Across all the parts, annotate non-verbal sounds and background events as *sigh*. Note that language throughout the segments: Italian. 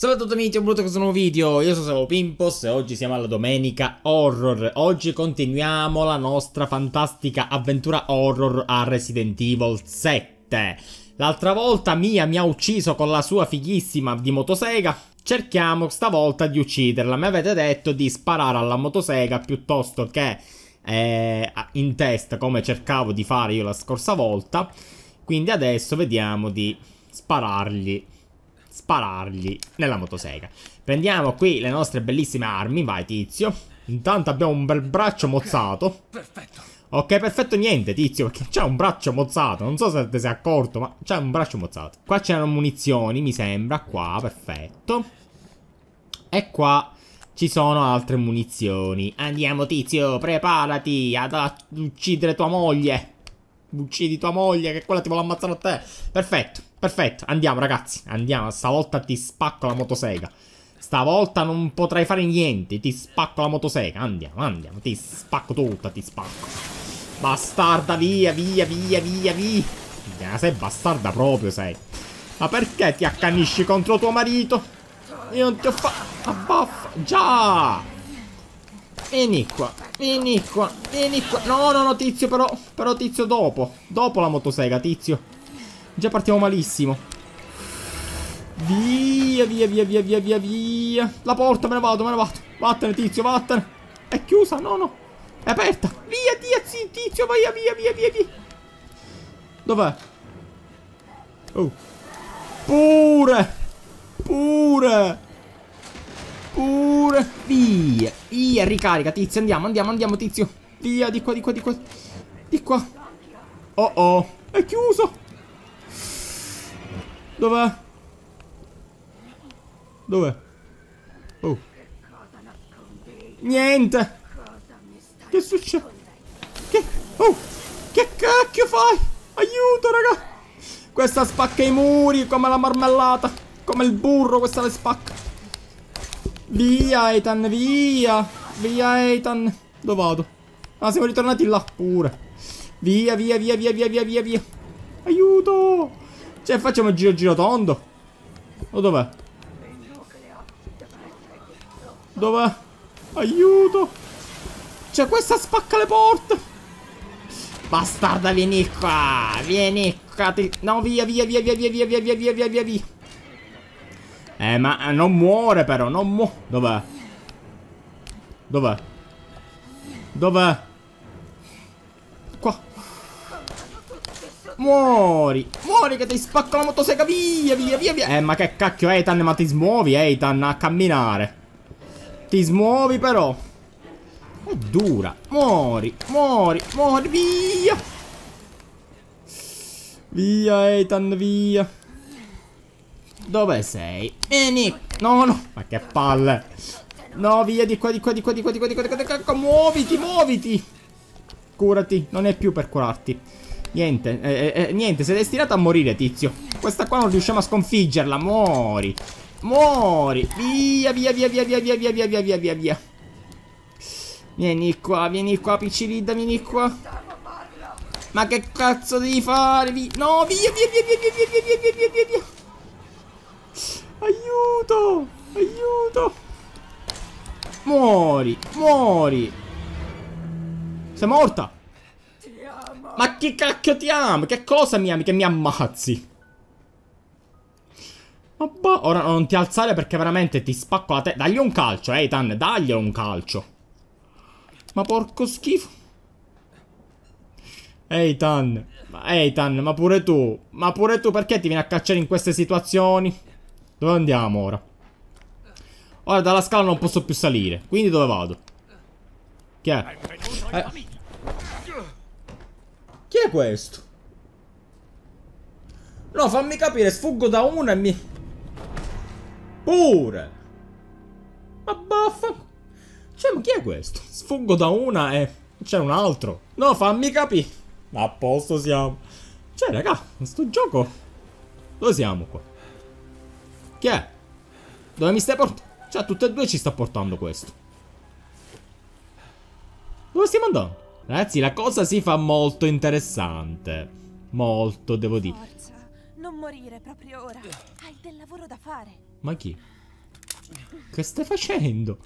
Salve a tutti amici, un benvenuto a questo nuovo video, io sono Savo Pimpos e oggi siamo alla domenica horror Oggi continuiamo la nostra fantastica avventura horror a Resident Evil 7 L'altra volta Mia mi ha ucciso con la sua fighissima di motosega Cerchiamo stavolta di ucciderla, mi avete detto di sparare alla motosega piuttosto che eh, in testa come cercavo di fare io la scorsa volta Quindi adesso vediamo di sparargli sparargli nella motosega. Prendiamo qui le nostre bellissime armi, vai tizio. Intanto abbiamo un bel braccio mozzato. Perfetto. Ok, perfetto niente, tizio, perché c'è un braccio mozzato. Non so se te sei accorto, ma c'è un braccio mozzato. Qua c'erano munizioni, mi sembra. Qua, perfetto. E qua ci sono altre munizioni. Andiamo, tizio, preparati ad uccidere tua moglie. Uccidi tua moglie, che quella ti vuole ammazzare a te. Perfetto. Perfetto, andiamo ragazzi, andiamo. Stavolta ti spacco la motosega. Stavolta non potrai fare niente, ti spacco la motosega. Andiamo, andiamo, ti spacco tutta, ti spacco. Bastarda, via, via, via, via, via. Sei bastarda proprio, sei. Ma perché ti accanisci contro tuo marito? Io non ti ho fatto... Abbaffa, ah, già! Vieni qua, vieni qua, vieni qua. No, no, no, tizio, però... Però tizio dopo. Dopo la motosega, tizio. Già partiamo malissimo. Via, via, via, via, via, via, via. La porta, me ne vado, me ne vado. Vattene, tizio, vattene. È chiusa, no, no. È aperta. Via, tizio, tizio, vai, via, via, via, via. Dov'è? Oh. Pure. Pure. Pure. Via. Via, ricarica, tizio. Andiamo, andiamo, andiamo, tizio. Via, di qua, di qua, di qua. Di qua. Oh, oh. È chiuso. Dov'è? Dov'è? Oh. Niente! Che succede? Che? Oh! Che cacchio fai? Aiuto, raga! Questa spacca i muri come la marmellata. Come il burro, questa le spacca. Via, Ethan, via! Via, Ethan. Dove vado? Ah, siamo ritornati là pure. Via, via, via, via, via, via, via, via. Aiuto! Cioè, facciamo giro giro tondo. O dov'è? Dov'è? Aiuto! Cioè, questa spacca le porte! Bastarda, vieni qua! Vieni qua! No, via, via, via, via, via, via, via, via, via, via, via, via. Eh, ma non muore però, non muore. Dov'è? Dov'è? Dov'è? Muori Muori che ti spacco la motosega Via via via via Eh ma che cacchio Eitan Ma ti smuovi Eitan a camminare Ti smuovi però È dura Muori Muori Muori Via Via Eitan via Dove sei? Vieni No no Ma che palle No via di qua di qua di qua di qua di qua di qua di qua, di qua. Muoviti muoviti Curati Non è più per curarti Niente, eh, eh, niente, sei destinato a morire, tizio. Questa qua non riusciamo a sconfiggerla, Muori. Muori. Via, via, via, via, via, via, via, via, via, via, via, via. Vieni qua, vieni qua, piccirida, vieni qua. Ma che cazzo devi fare? No, via, via, via, via, via, via, via, via, via, via. Aiuto, aiuto. Muori, muori. Sei morta. Ma chi cacchio ti ami? Che cosa mi ami? Che mi ammazzi? Ma Vabbè, boh, ora non ti alzare perché veramente ti spacco la testa. Dagli un calcio, Eitan, eh, dagli un calcio. Ma porco schifo. Eitan, eh, Eitan, eh, ma pure tu. Ma pure tu perché ti vieni a cacciare in queste situazioni? Dove andiamo ora? Ora dalla scala non posso più salire, quindi dove vado? Chi è? Eh, chi è questo? No, fammi capire, sfuggo da una e mi... Pure! Ma baffa! Cioè, ma chi è questo? *laughs* Sfuggo da una e... C'è un altro. No, fammi capire. A posto siamo. Cioè, raga, sto gioco... Dove siamo qua? Chi è? Dove mi stai portando? Cioè, tutte e due ci sta portando questo. Dove stiamo andando? Ragazzi, la cosa si fa molto interessante. Molto, devo dire. Forza, non morire proprio ora. Hai del lavoro da fare. Ma chi? Che stai facendo?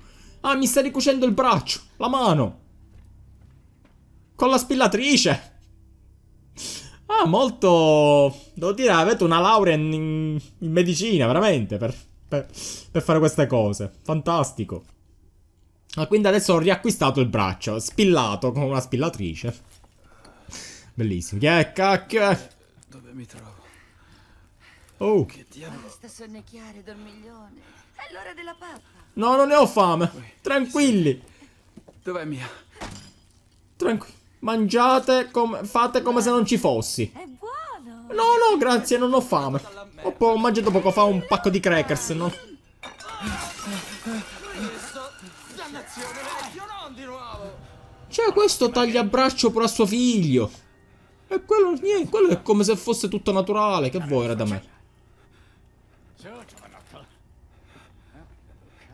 Ah, mi stai ricucendo il braccio, la mano. Con la spillatrice. Ah, molto... Devo dire, avete una laurea in, in medicina, veramente, per, per, per fare queste cose. Fantastico. Ah, Quindi adesso ho riacquistato il braccio, spillato con una spillatrice. Bellissimo. Che cacchio eh. Dove mi trovo? Oh. Che diavolo. Basta sonnecchiare, dormiglione. È l'ora della pappa. No, non ne ho fame. Tranquilli. Dov'è mia? Tranquilli. Mangiate, com fate come se non ci fossi. È buono. No, no, grazie, non ho fame. Ho mangiato poco fa un pacco di crackers, no? Cioè, questo taglia braccio a suo figlio. E quello, niente, quello è come se fosse tutto naturale. Che vuoi era da me?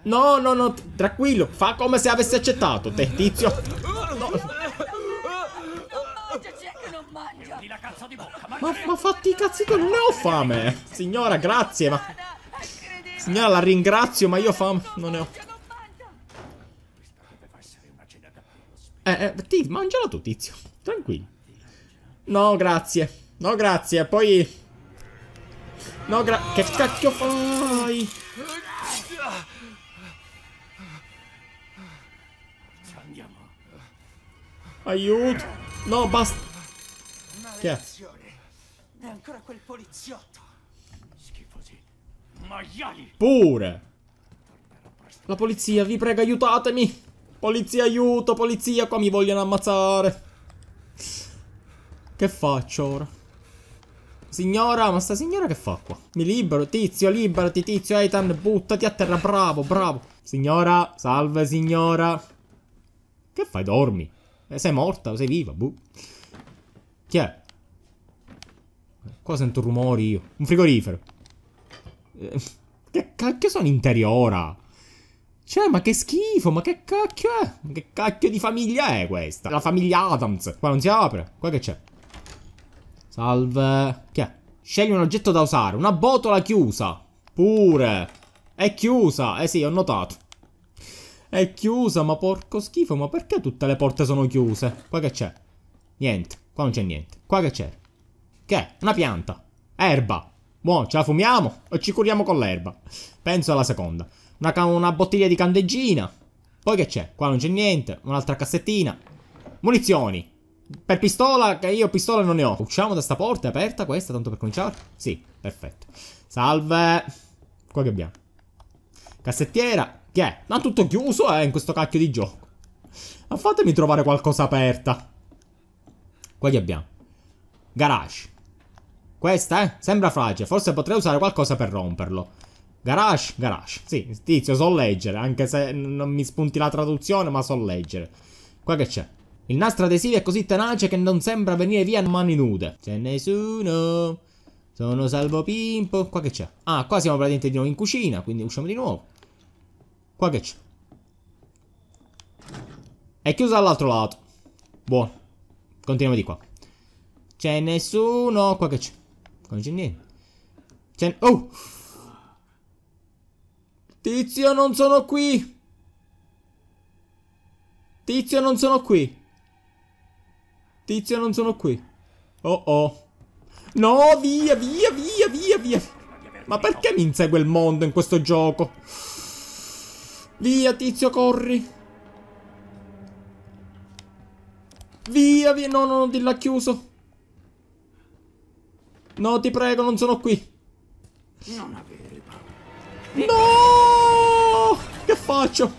No, no, no, tranquillo. Fa come se avessi accettato, te, tizio. No. Ma, ma fatti i cazzi tu, non ne ho fame. Signora, grazie, ma... Signora, la ringrazio, ma io fame non ne ho. Eh, eh, ti, mangialo tu, tizio. Tranquillo. No, grazie. No, grazie. Poi... No, grazie. Che cacchio fai? Aiuto. No, basta. Che è? È ancora quel poliziotto. Schifosi. Maiali. Pure. La polizia, vi prego, aiutatemi. Polizia, aiuto, polizia, qua mi vogliono ammazzare. Che faccio ora? Signora, ma sta signora che fa qua? Mi libero, tizio, liberati, tizio, Eitan, buttati a terra, bravo, bravo. Signora, salve signora. Che fai, dormi? Eh, sei morta, sei viva, buh. Chi è? Qua sento rumori io. Un frigorifero. Eh, che cacchio sono interiora? Cioè, ma che schifo, ma che cacchio è? Ma che cacchio di famiglia è questa? La famiglia Adams. Qua non si apre. Qua che c'è? Salve. Che è? Scegli un oggetto da usare. Una botola chiusa. Pure. È chiusa. Eh sì, ho notato. È chiusa, ma porco schifo. Ma perché tutte le porte sono chiuse? Qua che c'è? Niente. Qua non c'è niente. Qua che c'è? Che è? Una pianta. Erba. Buono, ce la fumiamo o ci curiamo con l'erba? Penso alla seconda. Una, una bottiglia di candeggina. Poi che c'è? Qua non c'è niente. Un'altra cassettina. Munizioni. Per pistola, che io pistola non ne ho. Usciamo da sta porta, è aperta questa, tanto per cominciare? Sì, perfetto. Salve. Qua che abbiamo? Cassettiera. Che è? Ma tutto chiuso, eh, in questo cacchio di gioco. Ma fatemi trovare qualcosa aperta. Qua che abbiamo? Garage. Questa, eh, sembra fragile. Forse potrei usare qualcosa per romperlo. Garage, garage. Sì, tizio, so leggere, anche se non mi spunti la traduzione, ma so leggere. Qua che c'è? Il nastro adesivo è così tenace che non sembra venire via a mani nude. C'è nessuno, sono. Sono salvo Pimpo. Qua che c'è? Ah, qua siamo praticamente di nuovo in cucina, quindi usciamo di nuovo. Qua che c'è? È chiusa dall'altro lato. Buono. Continuiamo di qua. C'è nessuno. Qua che c'è? Non c'è niente. C'è... Oh! Tizio, non sono qui! Tizio, non sono qui! Tizio, non sono qui! Oh oh! No, via, via, via, via, via! Ma perché mi insegue il mondo in questo gioco? Via, tizio, corri! Via, via, no, no, no, di là chiuso! No, ti prego, non sono qui! Non avere paura! No! faccio?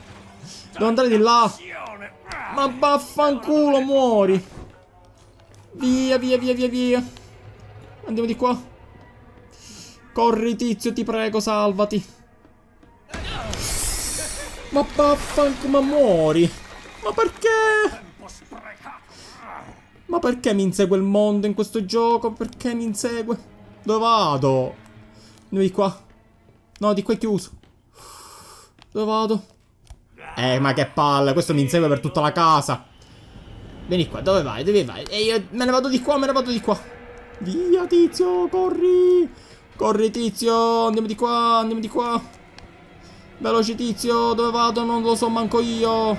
Devo andare di là. Ma vaffanculo, muori. Via, via, via, via, via. Andiamo di qua. Corri, tizio, ti prego, salvati. Ma vaffanculo, ma muori. Ma perché? Ma perché mi insegue il mondo in questo gioco? Perché mi insegue? Dove vado? Noi di qua. No, di qua è chiuso. Dove vado? Eh, ma che palle, questo mi insegue per tutta la casa. Vieni qua, dove vai? Dove vai? E io me ne vado di qua, me ne vado di qua. Via, tizio, corri! Corri, tizio, andiamo di qua, andiamo di qua. Veloce, tizio, dove vado? Non lo so manco io.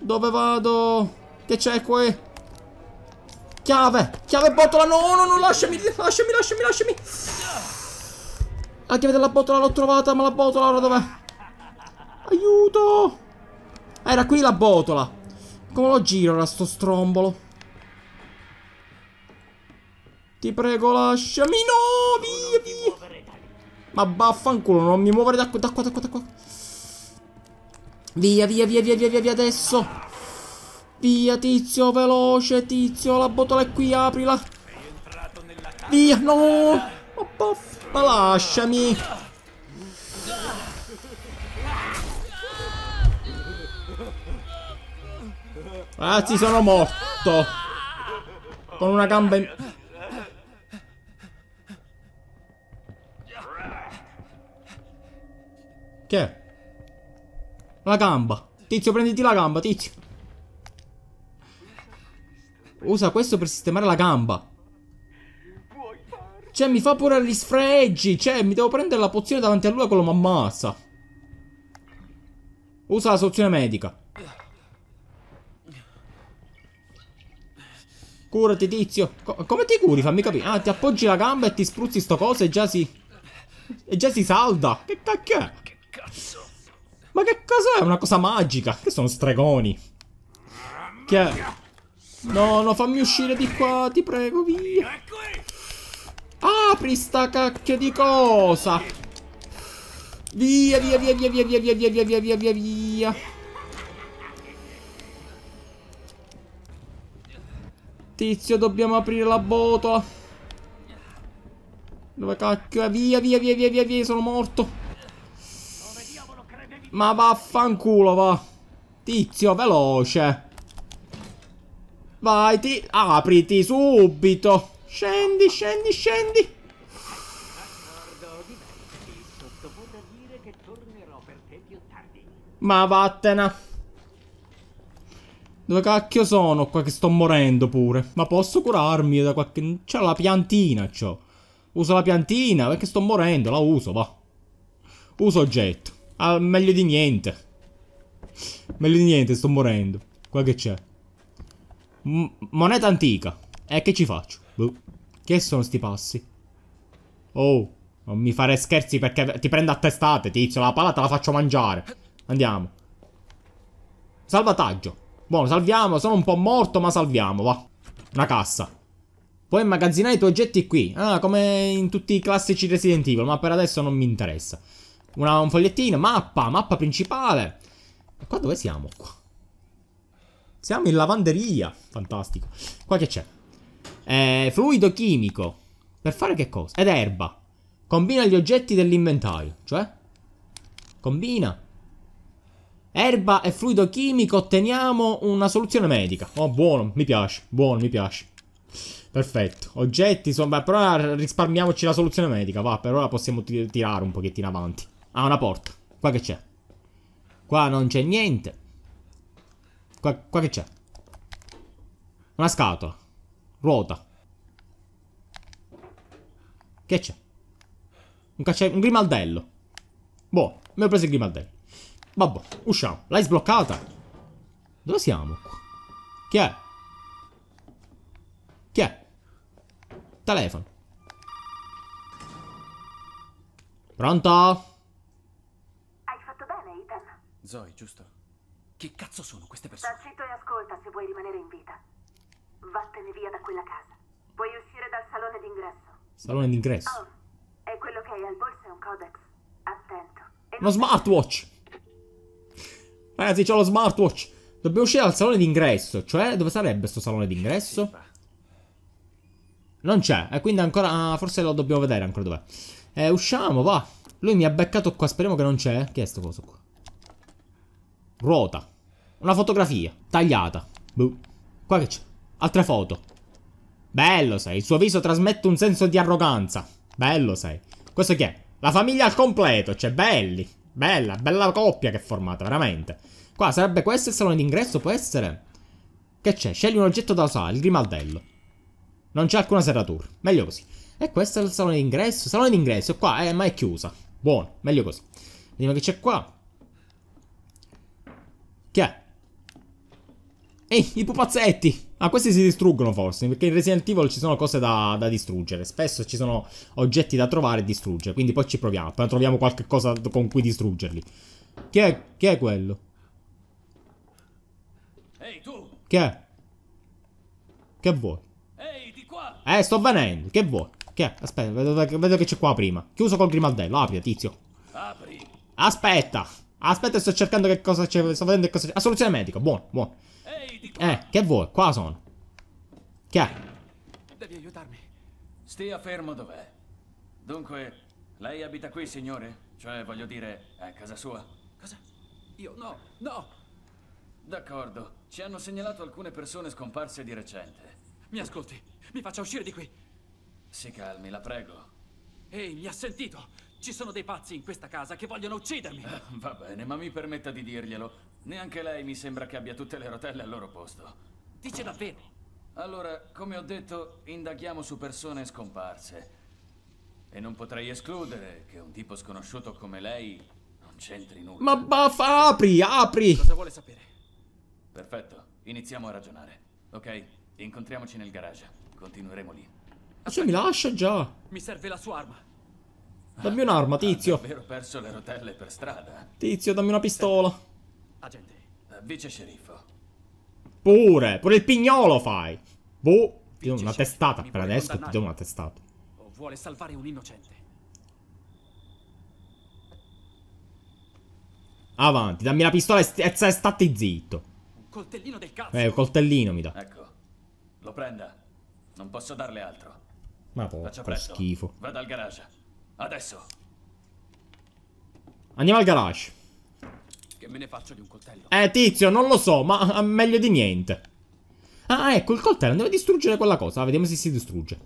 Dove vado? Che c'è qui? Chiave, chiave botola, no, no, no, lasciami, lasciami, lasciami, lasciami. Attivate ah, la botola, l'ho trovata, ma la botola ora dov'è? Aiuto! Ah, era qui la botola. Come lo giro ora sto strombolo? Ti prego, lasciami. No, via, via. Ma baffanculo, non mi muovere da qua, da qua, da qua, da qua. Via, via, via, via, via, via, via, adesso. Via, tizio, veloce, tizio, la botola è qui, aprila. Via, no. Ma lasciami! Ragazzi, sono morto! Con una gamba in... Che? La gamba! Tizio, prenditi la gamba, tizio! Usa questo per sistemare la gamba! Cioè, mi fa pure gli sfregi. Cioè, mi devo prendere la pozione davanti a lui e quello mi ammazza. Usa la soluzione medica. Curati, tizio. Co come ti curi? Fammi capire. Ah, ti appoggi la gamba e ti spruzzi sto coso e già si... E già si salda. Che cacchio è? Che cazzo? Ma che cosa è? Una cosa magica. Che sono stregoni. Che è? No, no, fammi uscire di qua, ti prego, via. Ecco apri sta cacchio di cosa Via via via via via via via via via via via via via Tizio dobbiamo aprire la botola Dove cacchio è? Via via via via via via sono morto Ma vaffanculo va Tizio veloce Vai ti apriti subito Scendi scendi scendi Ma vattene. Dove cacchio sono qua che sto morendo pure? Ma posso curarmi da qualche... C'è la piantina, c'ho. Uso la piantina perché sto morendo, la uso, va. Uso oggetto. Ah, meglio di niente. Meglio di niente, sto morendo. Qua che c'è? moneta antica. E eh, che ci faccio? Boh. Che sono sti passi? Oh. Non mi fare scherzi perché ti prendo a testate, tizio. La palla te la faccio mangiare. Andiamo. Salvataggio. Buono, salviamo. Sono un po' morto, ma salviamo, va. Una cassa. Puoi immagazzinare i tuoi oggetti qui. Ah, come in tutti i classici Resident Evil, ma per adesso non mi interessa. Una, un fogliettino, mappa, mappa principale. E qua dove siamo? Qua. Siamo in lavanderia. Fantastico. Qua che c'è? Eh, fluido chimico. Per fare che cosa? Ed erba. Combina gli oggetti dell'inventario, cioè? Combina. Erba e fluido chimico, otteniamo una soluzione medica. Oh, buono, mi piace, buono, mi piace. Perfetto, oggetti, insomma, per ora risparmiamoci la soluzione medica, va, per ora possiamo tirare un pochettino avanti. Ah, una porta, qua che c'è? Qua non c'è niente. Qua, qua che c'è? Una scatola. Ruota. Che c'è? Un caccia... Un grimaldello. Boh, mi ho preso il grimaldello. Vabbè, usciamo. L'hai sbloccata. Dove siamo? Chi è? Chi è? Telefono. Pronto? Hai fatto bene, Ethan. Zoe, giusto? Chi cazzo sono queste persone? Sta zitto e ascolta se vuoi rimanere in vita. Vattene via da quella casa. Puoi uscire dal salone d'ingresso. Salone d'ingresso? Oh al polso è un codex. Attento. E Uno smartwatch! Ragazzi, c'ho lo smartwatch! Dobbiamo uscire dal salone d'ingresso. Cioè, dove sarebbe sto salone d'ingresso? Non c'è. E eh, quindi ancora... Ah, forse lo dobbiamo vedere ancora dov'è. Eh, usciamo, va. Lui mi ha beccato qua. Speriamo che non c'è. Eh. Che è sto coso qua? Ruota. Una fotografia. Tagliata. Buh. Qua che c'è? Altre foto. Bello sei. Il suo viso trasmette un senso di arroganza. Bello sei. Questo chi è? La famiglia al completo, cioè belli. Bella, bella coppia che è formata, veramente. Qua sarebbe questo il salone d'ingresso, può essere? Che c'è? Scegli un oggetto da usare, il grimaldello. Non c'è alcuna serratura, meglio così. E questo è il salone d'ingresso. Salone d'ingresso, qua, eh, ma è chiusa. Buono, meglio così. Vediamo che c'è qua. Ehi, i pupazzetti! Ah, questi si distruggono forse, perché in Resident Evil ci sono cose da, da distruggere. Spesso ci sono oggetti da trovare e distruggere, quindi poi ci proviamo. Poi troviamo qualche cosa con cui distruggerli. Chi è, chi è quello? Ehi, tu! Chi è? Che vuoi? Ehi, di qua! Eh, sto venendo, che vuoi? Che è? Aspetta, vedo, vedo che c'è qua prima. Chiuso col grimaldello, apri, tizio. Apri. Aspetta! Aspetta, sto cercando che cosa c'è, sto vedendo che cosa c'è. Ah, soluzione medica, buono, buono. Eh, che vuoi? Qua sono. Che è? Devi aiutarmi. Stia fermo dov'è. Dunque, lei abita qui, signore? Cioè, voglio dire, è a casa sua? Cosa? Io no, no! D'accordo. Ci hanno segnalato alcune persone scomparse di recente. Mi ascolti, mi faccia uscire di qui. Si calmi, la prego. Ehi, mi ha sentito? Ci sono dei pazzi in questa casa che vogliono uccidermi. *laughs* va bene, ma mi permetta di dirglielo. Neanche lei mi sembra che abbia tutte le rotelle al loro posto. Dice davvero? Allora, come ho detto, indaghiamo su persone scomparse. E non potrei escludere che un tipo sconosciuto come lei non c'entri nulla. Ma baffa, apri, apri! Cosa vuole sapere? Perfetto, iniziamo a ragionare. Ok, incontriamoci nel garage. Continueremo lì. Ma se mi lascia già. Mi serve la sua arma. Dammi un'arma, tizio. Ho ah, perso le rotelle per strada. Tizio, dammi una pistola. Agente. Eh, vice sceriffo. Pure, pure il pignolo fai. Boh, ti do una testata. Per adesso ti do una testata. O vuole salvare un innocente. Avanti, dammi la pistola e, st state zitto. Un coltellino del cazzo. Eh, un coltellino mi dà. Ecco, lo prenda. Non posso darle altro. Ma porco schifo. Vado al garage. Adesso. Andiamo al garage. Che me ne faccio di un coltello? Eh, tizio, non lo so, ma ah, meglio di niente. Ah, ecco, il coltello. Deve distruggere quella cosa. Ah, vediamo se si distrugge.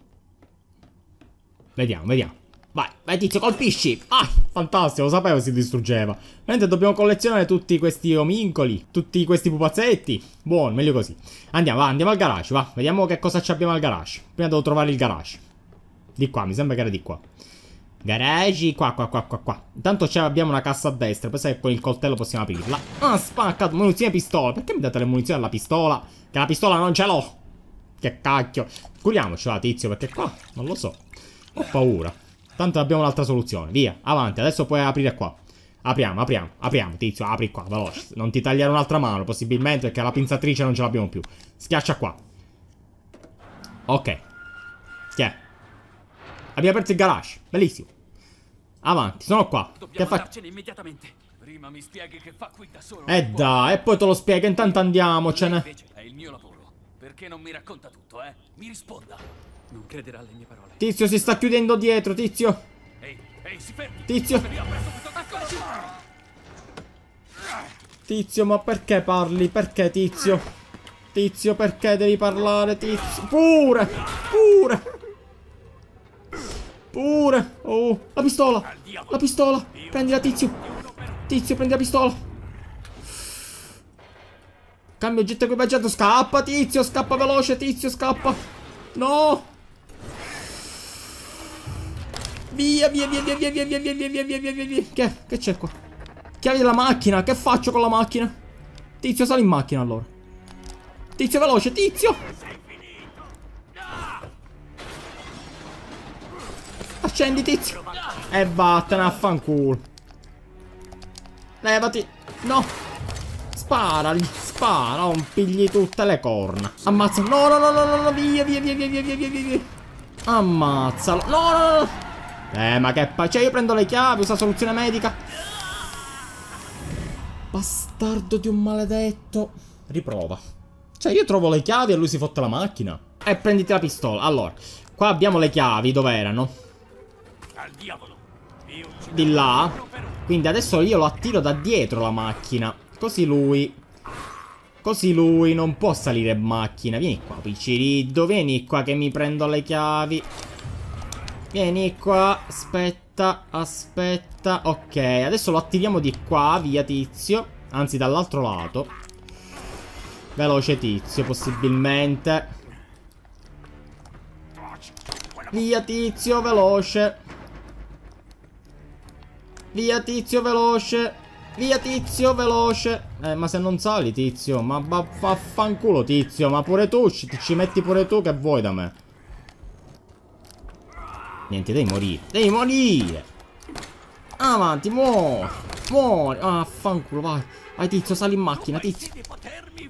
Vediamo, vediamo. Vai, vai tizio, colpisci. Ah, fantastico, lo sapevo si distruggeva. Mentre dobbiamo collezionare tutti questi omincoli, tutti questi pupazzetti. Buono, meglio così. Andiamo, va, andiamo al garage, va. Vediamo che cosa abbiamo al garage. Prima devo trovare il garage. Di qua, mi sembra che era di qua. Garage, qua, qua, qua, qua, qua. Intanto abbiamo una cassa a destra, poi che con il coltello possiamo aprirla. Ah, spaccato, munizione e pistola. Perché mi date le munizioni alla pistola? Che la pistola non ce l'ho. Che cacchio. Curiamoci la tizio, perché qua, non lo so. Ho paura. Tanto abbiamo un'altra soluzione. Via, avanti, adesso puoi aprire qua. Apriamo, apriamo, apriamo, tizio, apri qua, veloce. Non ti tagliare un'altra mano, possibilmente, perché la pinzatrice non ce l'abbiamo più. Schiaccia qua. Ok. Chi è? Abbiamo aperto il garage. Bellissimo. Avanti, sono qua. Dobbiamo che faccio? immediatamente. Prima mi spieghi che fa qui da solo. Eh dai, e poi te lo spiego, intanto andiamocene. è il mio lavoro. Perché non mi racconta tutto, eh? Mi risponda. Non crederà alle mie parole. Tizio si sta chiudendo dietro, tizio. Ehi, ehi, si fermi. Tizio. Tizio, ma perché parli? Perché tizio? Tizio, perché devi parlare, tizio? Pure! Pure! Pure! pistola! La pistola! Prendila, tizio! Tizio, prendi la pistola! Cambio oggetto equipaggiato, scappa, tizio! Scappa veloce, tizio, scappa! No! Via, via, via, via, via, via, via, via, via, via, via, via, via, Che? Che c'è qua? Chiavi della macchina, che faccio con la macchina? Tizio, sali in macchina allora! Tizio, veloce, tizio! Accendi tizio. E vattene a fanculo. Levati. No. Sparali. Spara. Non pigli tutte le corna. Ammazza. No, no, no, no, no, no. Via, via, via, via, via, via, via, Ammazzalo. No, no, no. Eh, ma che pace. Cioè, io prendo le chiavi. Usa soluzione medica. Bastardo di un maledetto. Riprova. Cioè, io trovo le chiavi e lui si fotte la macchina. E prenditi la pistola. Allora, qua abbiamo le chiavi. Dove erano? di là. Quindi adesso io lo attiro da dietro la macchina. Così lui... Così lui non può salire in macchina. Vieni qua, picciriddo. Vieni qua che mi prendo le chiavi. Vieni qua. Aspetta, aspetta. Ok, adesso lo attiriamo di qua, via tizio. Anzi, dall'altro lato. Veloce tizio, possibilmente. Via tizio, veloce. Via tizio veloce Via tizio veloce Eh ma se non sali tizio Ma vaffanculo tizio Ma pure tu ci, ci metti pure tu che vuoi da me Niente devi morire Devi morire Avanti muori Muori Ah fanculo vai Vai tizio sali in macchina tizio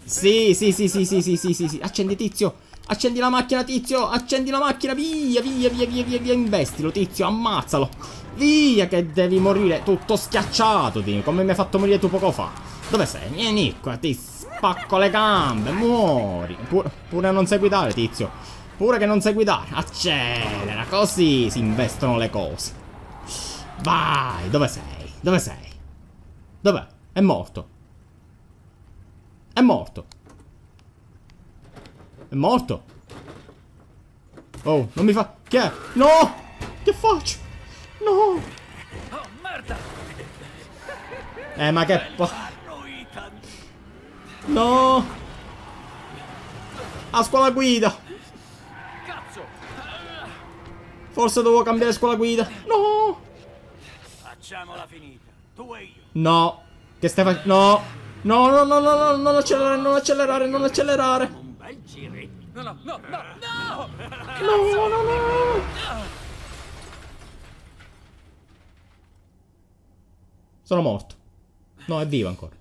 Sì sì sì sì sì sì sì sì, sì. Accendi tizio Accendi la macchina, tizio! Accendi la macchina! Via, via, via, via, via, via! Investilo, tizio! Ammazzalo! Via, che devi morire! Tutto schiacciato, Dino! Come mi hai fatto morire tu poco fa! Dove sei? Vieni qua, ti spacco le gambe! Muori! Pure, pure non sai guidare, tizio! Pure che non sai guidare! Accelera! Così si investono le cose! Vai! Dove sei? Dove sei? Dov'è? È morto! È morto! È morto. Oh, non mi fa... Che è? No! Che faccio? No! Oh, merda! Eh, ma che... No! A scuola guida! Cazzo! Forse devo cambiare scuola guida. No! Facciamola finita. Tu e io. No! Che stai facendo? No! No, no, no, no, no, non accelerare, non accelerare, non accelerare. Un bel giro. No, no, no, no, no! No, Sono morto. No, è vivo ancora.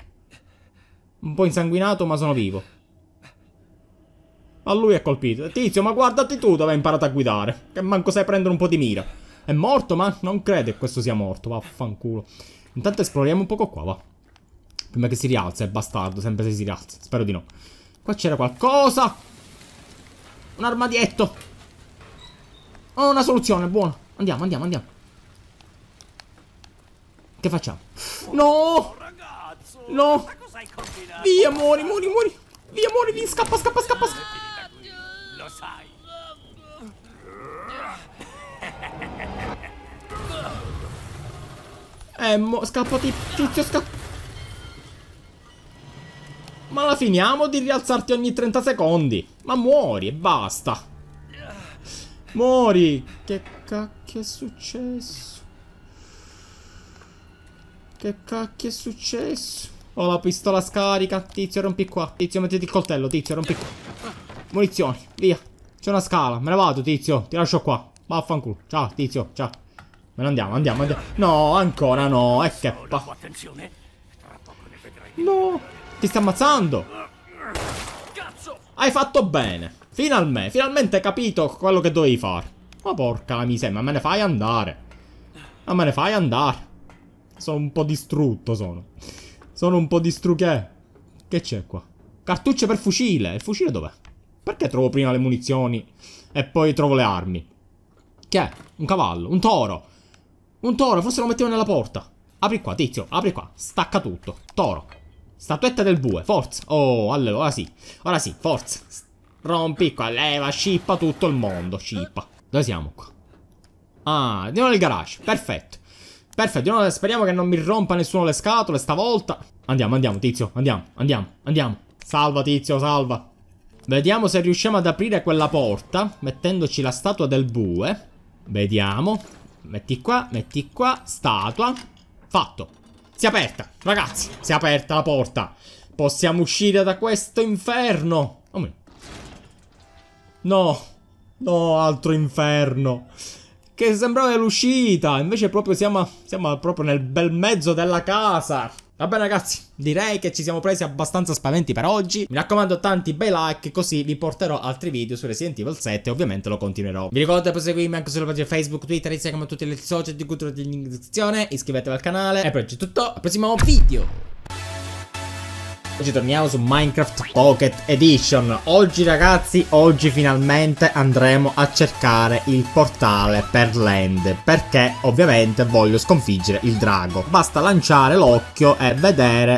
Un po' insanguinato, ma sono vivo. Ma lui è colpito. Tizio, ma guardati tu dove hai imparato a guidare. Che manco sai prendere un po' di mira. È morto, ma non credo che questo sia morto. Vaffanculo. Intanto esploriamo un poco qua, va. Prima che si rialza, è bastardo, sempre se si rialza. Spero di no. Qua c'era qualcosa. Un armadietto. Ho una soluzione, buona. Andiamo, andiamo, andiamo. Che facciamo? No! No! Via, muori, muori, muori! Via, muori, via, scappa, scappa, scappa! Lo sai. Eh, mo, scappati tizio, scappa. Ma la finiamo di rialzarti ogni 30 secondi. Ma muori e basta. Muori. Che cacchio è successo? Che cacchio è successo? Ho la pistola scarica. Tizio, rompi qua. Tizio, mettiti il coltello. Tizio, rompi qua. Munizioni, via. C'è una scala. Me ne vado, tizio. Ti lascio qua. Vaffanculo. Ciao, tizio. Ciao. Me ne andiamo, andiamo, andiamo. No, ancora no. E che pa... No. Ti sta ammazzando! Cazzo. Hai fatto bene! Finalmente, finalmente hai capito quello che dovevi fare. Ma porca la miseria, ma me ne fai andare. Ma me ne fai andare. Sono un po' distrutto, sono. Sono un po' distrucché. Che c'è qua? Cartucce per fucile. Il fucile dov'è? Perché trovo prima le munizioni e poi trovo le armi? Che è? Un cavallo, un toro. Un toro, forse lo mettevo nella porta. Apri qua, tizio, apri qua. Stacca tutto. Toro. Statuetta del bue, forza. Oh, allora, ora sì. Ora sì, forza. Rompi qua, leva, scippa tutto il mondo, scippa. Dove siamo qua? Ah, andiamo nel garage, perfetto. Perfetto, no, speriamo che non mi rompa nessuno le scatole stavolta. Andiamo, andiamo, tizio, andiamo, andiamo, andiamo. Salva, tizio, salva. Vediamo se riusciamo ad aprire quella porta, mettendoci la statua del bue. Vediamo. Metti qua, metti qua, statua. Fatto. Si è aperta, ragazzi, si è aperta la porta. Possiamo uscire da questo inferno. Oh mio. No, no, altro inferno. Che sembrava l'uscita, invece proprio siamo, siamo proprio nel bel mezzo della casa. Vabbè ragazzi, direi che ci siamo presi abbastanza spaventi per oggi. Mi raccomando tanti bei like, così vi porterò altri video su Resident Evil 7 e ovviamente lo continuerò. Vi ricordo di seguirmi anche sulla pagina Facebook, Twitter, Instagram, tutti i social di cui trovate in descrizione. Iscrivetevi al canale e per oggi è tutto, al prossimo video! Oggi torniamo su Minecraft Pocket Edition. Oggi ragazzi, oggi finalmente andremo a cercare il portale per land Perché ovviamente voglio sconfiggere il drago. Basta lanciare l'occhio e vedere